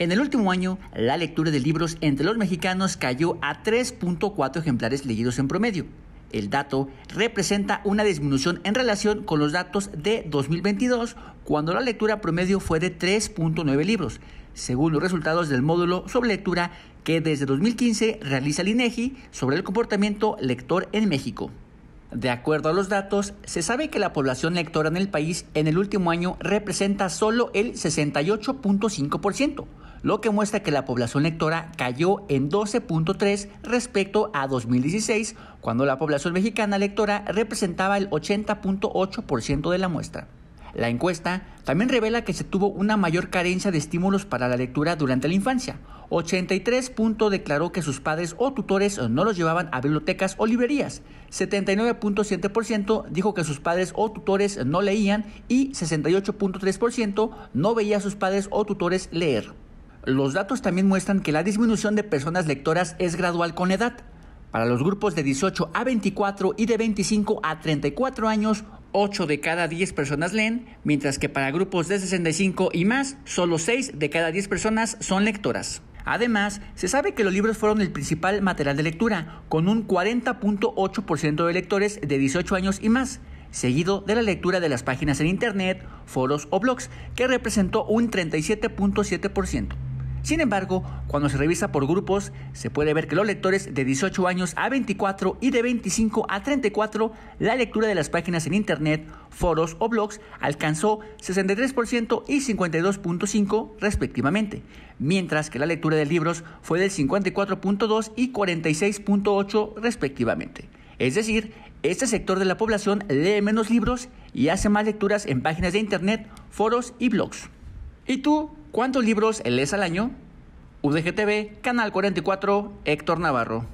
En el último año, la lectura de libros entre los mexicanos cayó a 3.4 ejemplares leídos en promedio. El dato representa una disminución en relación con los datos de 2022, cuando la lectura promedio fue de 3.9 libros, según los resultados del módulo sobre lectura que desde 2015 realiza el INEGI e sobre el comportamiento lector en México. De acuerdo a los datos, se sabe que la población lectora en el país en el último año representa solo el 68.5%, lo que muestra que la población lectora cayó en 12.3 respecto a 2016, cuando la población mexicana lectora representaba el 80.8% de la muestra. La encuesta también revela que se tuvo una mayor carencia de estímulos para la lectura durante la infancia. 83 declaró que sus padres o tutores no los llevaban a bibliotecas o librerías. 79.7% dijo que sus padres o tutores no leían y 68.3% no veía a sus padres o tutores leer. Los datos también muestran que la disminución de personas lectoras es gradual con edad. Para los grupos de 18 a 24 y de 25 a 34 años 8 de cada 10 personas leen, mientras que para grupos de 65 y más, solo 6 de cada 10 personas son lectoras. Además, se sabe que los libros fueron el principal material de lectura, con un 40.8% de lectores de 18 años y más, seguido de la lectura de las páginas en Internet, foros o blogs, que representó un 37.7%. Sin embargo, cuando se revisa por grupos, se puede ver que los lectores de 18 años a 24 y de 25 a 34, la lectura de las páginas en Internet, foros o blogs alcanzó 63% y 52.5% respectivamente, mientras que la lectura de libros fue del 54.2 y 46.8% respectivamente. Es decir, este sector de la población lee menos libros y hace más lecturas en páginas de Internet, foros y blogs. ¿Y tú? ¿Cuántos libros lees al año? UDGTV, Canal 44, Héctor Navarro.